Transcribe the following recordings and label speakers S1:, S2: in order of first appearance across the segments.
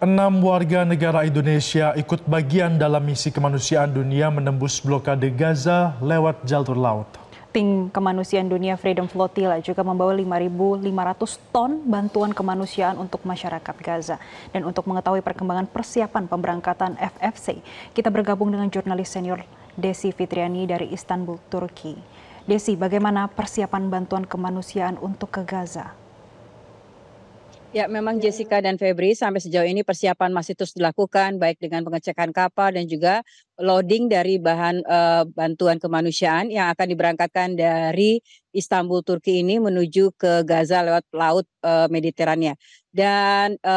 S1: Enam warga negara Indonesia ikut bagian dalam misi kemanusiaan dunia menembus blokade Gaza lewat jalur laut.
S2: Tim Kemanusiaan Dunia Freedom Flotilla juga membawa 5.500 ton bantuan kemanusiaan untuk masyarakat Gaza. Dan untuk mengetahui perkembangan persiapan pemberangkatan FFC, kita bergabung dengan jurnalis senior Desi Fitriani dari Istanbul, Turki. Desi, bagaimana persiapan bantuan kemanusiaan untuk ke Gaza? Ya, memang Jessica dan Febri sampai sejauh ini persiapan masih terus dilakukan baik dengan pengecekan kapal dan juga loading dari bahan e, bantuan kemanusiaan yang akan diberangkatkan dari Istanbul Turki ini menuju ke Gaza lewat laut e, Mediterania. Dan e,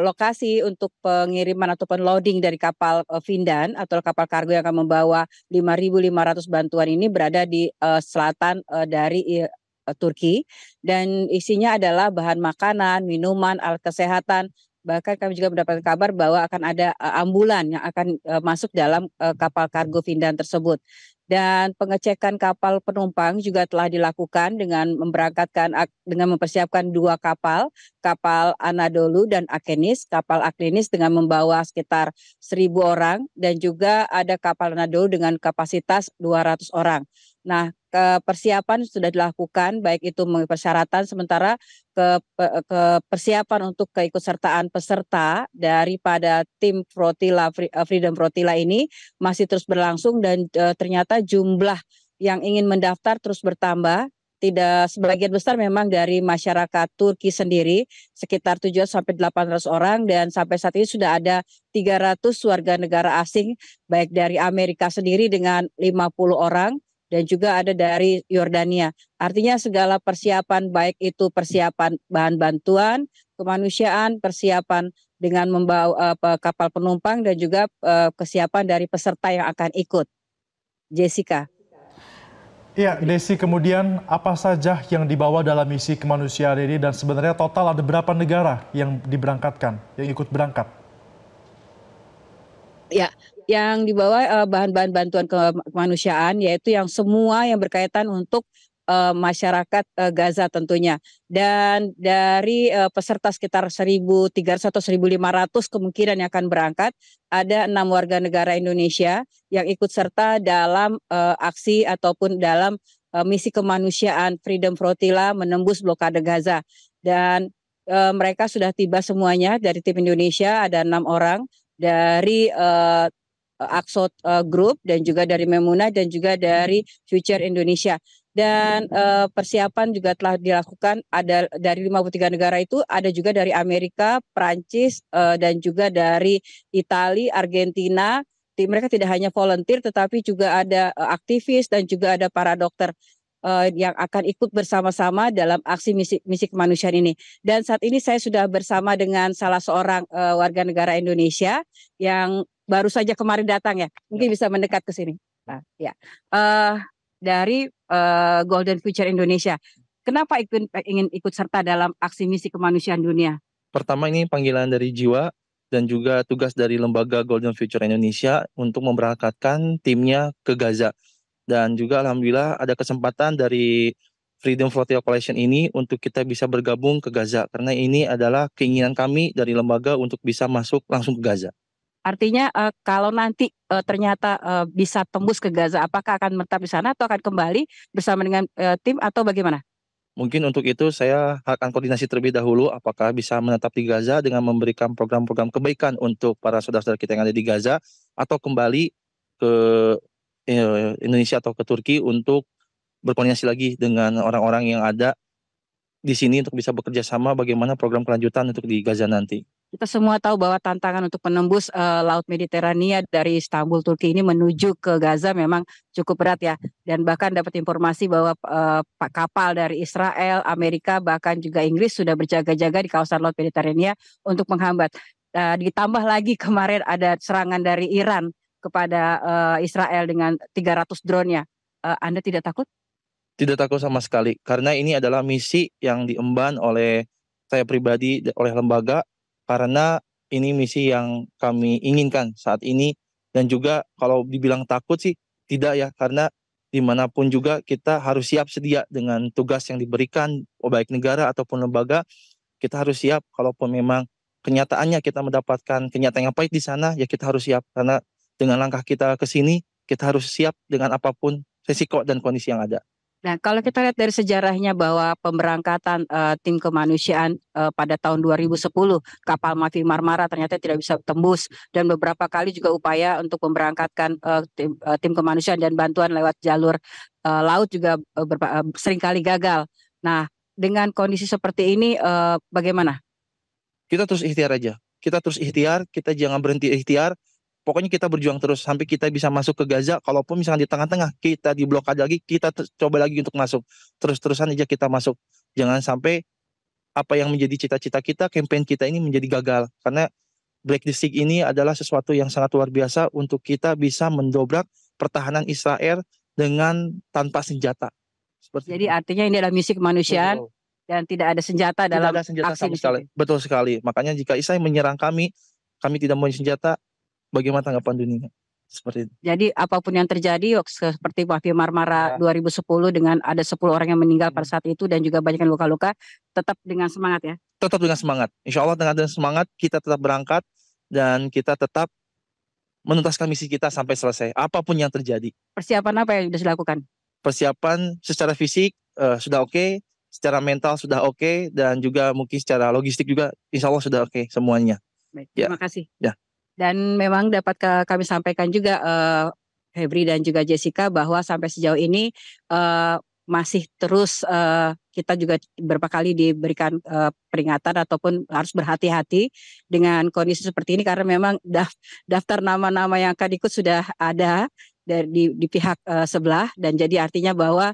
S2: lokasi untuk pengiriman ataupun loading dari kapal Vindan atau kapal kargo yang akan membawa 5.500 bantuan ini berada di uh, selatan uh, dari Eh, Turki dan isinya adalah bahan makanan, minuman, alat kesehatan. Bahkan kami juga mendapatkan kabar bahwa akan ada eh, ambulan yang akan eh, masuk dalam kapal kargo Vindan tersebut dan pengecekan kapal penumpang juga telah dilakukan dengan memberangkatkan dengan mempersiapkan dua kapal, kapal Anadolu dan Akenis, kapal Akenis dengan membawa sekitar seribu orang dan juga ada kapal Anadolu dengan kapasitas 200 orang. Nah, ke persiapan sudah dilakukan baik itu persyaratan sementara ke, ke persiapan untuk keikutsertaan peserta daripada tim Protila eh, Freedom Protila ini masih terus berlangsung dan e, ternyata jumlah yang ingin mendaftar terus bertambah tidak sebagian besar memang dari masyarakat Turki sendiri sekitar 7 sampai 800 orang dan sampai saat ini sudah ada 300 warga negara asing baik dari Amerika sendiri dengan 50 orang dan juga ada dari Yordania. Artinya segala persiapan baik itu persiapan bahan bantuan, kemanusiaan, persiapan dengan membawa uh, kapal penumpang dan juga uh, kesiapan dari peserta yang akan ikut. Jessica.
S1: Iya, Desi, kemudian apa saja yang dibawa dalam misi kemanusiaan ini dan sebenarnya total ada berapa negara yang diberangkatkan, yang ikut berangkat?
S2: Ya, yang dibawa eh, bahan-bahan bantuan kemanusiaan yaitu yang semua yang berkaitan untuk uh, masyarakat uh, Gaza tentunya. Dan dari uh, peserta sekitar 1.300 atau 1.500 kemungkinan yang akan berangkat, ada enam warga negara Indonesia yang ikut serta dalam uh, aksi ataupun dalam uh, misi kemanusiaan Freedom Frontila menembus blokade Gaza. Dan mereka sudah tiba semuanya dari tim Indonesia ada enam orang dari uh, eh, eh, Aksot uh, eh, Group dan juga dari Memuna dan juga dari Future Indonesia. Dan uh, persiapan juga telah dilakukan ada dari 53 negara itu ada juga dari Amerika, Prancis uh, dan juga dari Italia, Argentina. Mereka tidak hanya volunteer tetapi juga ada aktivis dan juga ada para dokter uh, yang akan ikut bersama-sama dalam aksi misi, misi kemanusiaan ini. Dan saat ini saya sudah bersama dengan salah seorang uh, warga negara Indonesia yang baru saja kemarin datang ya, mungkin ya. bisa mendekat ke sini. Nah, ya, uh, dari uh, Golden Future Indonesia. Kenapa ikut, ingin ikut serta dalam aksi misi kemanusiaan dunia?
S1: Pertama ini panggilan dari jiwa dan juga tugas dari lembaga Golden Future Indonesia untuk memberangkatkan timnya ke Gaza dan juga alhamdulillah ada kesempatan dari Freedom Flotilla Coalition ini untuk kita bisa bergabung ke Gaza karena ini adalah keinginan kami dari lembaga untuk bisa masuk langsung ke Gaza.
S2: Artinya uh, kalau nanti uh, ternyata uh, bisa tembus ke Gaza, apakah akan menetap di sana atau akan kembali bersama dengan uh, tim atau bagaimana? Mungkin
S1: untuk itu saya akan koordinasi terlebih dahulu apakah bisa menetap di Gaza dengan memberikan program-program kebaikan untuk para saudara-saudara kita yang ada di Gaza atau kembali ke Eh, Indonesia atau ke Turki untuk berkoordinasi lagi dengan orang-orang yang ada di sini untuk bisa bekerja sama bagaimana program kelanjutan untuk di Gaza nanti.
S2: Kita semua tahu bahwa tantangan untuk menembus uh, Laut Mediterania dari Istanbul Turki ini menuju ke Gaza memang cukup berat ya dan bahkan dapat informasi bahwa uh, kapal dari Israel, Amerika bahkan juga Inggris sudah berjaga-jaga di kawasan Laut Mediterania untuk menghambat. Uh, ditambah lagi kemarin ada serangan dari Iran kepada uh, Israel dengan 300 drone-nya. Uh, Anda tidak takut?
S1: Tidak takut sama sekali karena ini adalah misi yang diemban oleh saya pribadi oleh lembaga karena ini misi yang kami inginkan saat ini dan juga kalau dibilang takut sih tidak ya karena dimanapun juga kita harus siap sedia dengan tugas yang diberikan baik negara ataupun lembaga kita harus siap kalaupun memang kenyataannya kita mendapatkan kenyataan yang pahit di sana ya kita harus siap karena dengan langkah kita ke sini kita harus siap dengan apapun resiko dan kondisi yang ada.
S2: Nah, kalau kita lihat dari sejarahnya bahwa pemberangkatan uh, tim kemanusiaan uh, pada tahun 2010 kapal Mavi Marmara ternyata tidak bisa tembus dan beberapa kali juga upaya untuk memberangkatkan uh, tim, uh, tim kemanusiaan dan bantuan lewat jalur uh, laut juga uh, uh, seringkali gagal. Nah, dengan kondisi seperti ini uh, bagaimana?
S1: Kita terus ikhtiar aja. Kita terus ikhtiar, kita jangan berhenti ikhtiar pokoknya kita berjuang terus sampai kita bisa masuk ke Gaza kalaupun misalnya di tengah-tengah kita di lagi kita coba lagi untuk masuk terus-terusan aja kita masuk jangan sampai apa yang menjadi cita-cita kita campaign kita ini menjadi gagal karena Black District ini adalah sesuatu yang sangat luar biasa untuk kita bisa mendobrak pertahanan Israel dengan tanpa senjata
S2: seperti Jadi itu. artinya ini adalah misi kemanusiaan Betul. dan tidak ada senjata tidak dalam ada senjata aksi sekali.
S1: Betul sekali. Makanya jika Israel menyerang kami, kami tidak mau senjata, bagaimana tanggapan dunia seperti itu.
S2: Jadi apapun yang terjadi seperti Wafi Marmara ya. 2010 dengan ada 10 orang yang meninggal pada hmm. saat itu dan juga banyak yang luka-luka, tetap dengan semangat ya.
S1: Tetap dengan semangat. Insya Allah dengan semangat kita tetap berangkat dan kita tetap menuntaskan misi kita sampai selesai apapun yang terjadi.
S2: Persiapan apa yang sudah dilakukan?
S1: Persiapan secara fisik uh, sudah oke, okay, secara mental sudah oke okay, dan juga mungkin secara logistik juga insya Allah sudah oke okay, semuanya.
S2: Baik, ya. terima ya. kasih. Ya. Dan memang dapat kami sampaikan juga uh, Febri dan juga Jessica bahwa sampai sejauh ini uh, masih terus uh, kita juga beberapa kali diberikan uh, peringatan ataupun harus berhati-hati dengan kondisi seperti ini karena memang daftar nama-nama yang akan ikut sudah ada dari di, di pihak uh, sebelah dan jadi artinya bahwa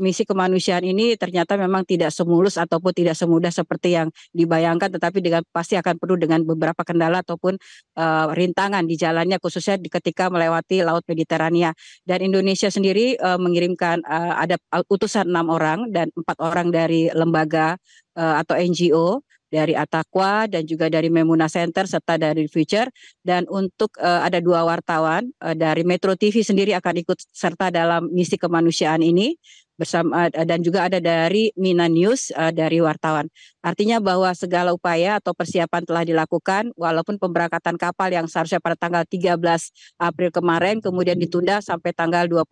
S2: misi kemanusiaan ini ternyata memang tidak semulus ataupun tidak semudah seperti yang dibayangkan tetapi dengan pasti akan perlu dengan beberapa kendala ataupun uh, rintangan di jalannya khususnya di, ketika melewati laut Mediterania dan Indonesia sendiri uh, mengirimkan uh, ada utusan enam orang dan empat orang dari lembaga uh, atau NGO dari Atakwa dan juga dari Memuna Center serta dari Future dan untuk uh, ada dua wartawan uh, dari Metro TV sendiri akan ikut serta dalam misi kemanusiaan ini bersama eh, dan juga ada dari Mina News uh, dari wartawan. Artinya bahwa segala upaya atau persiapan telah dilakukan walaupun pemberangkatan kapal yang seharusnya pada tanggal 13 April kemarin kemudian ditunda sampai tanggal 21.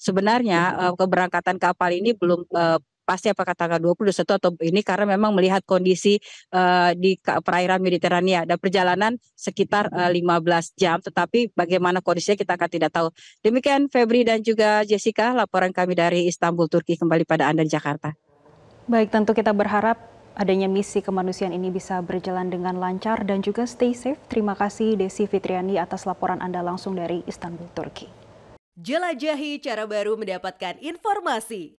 S2: Sebenarnya uh, keberangkatan kapal ini belum uh, pasti apakah tanggal 21 atau ini karena memang melihat kondisi uh, di perairan Mediterania dan perjalanan sekitar uh, eh, 15 jam tetapi bagaimana kondisinya kita akan tidak tahu. Demikian Febri dan juga Jessica laporan kami dari Istanbul Turki kembali pada Anda di Jakarta. Baik, tentu kita berharap adanya misi kemanusiaan ini bisa berjalan dengan lancar dan juga stay safe. Terima kasih Desi Fitriani atas laporan Anda langsung dari Istanbul, Turki. Jelajahi cara baru mendapatkan informasi.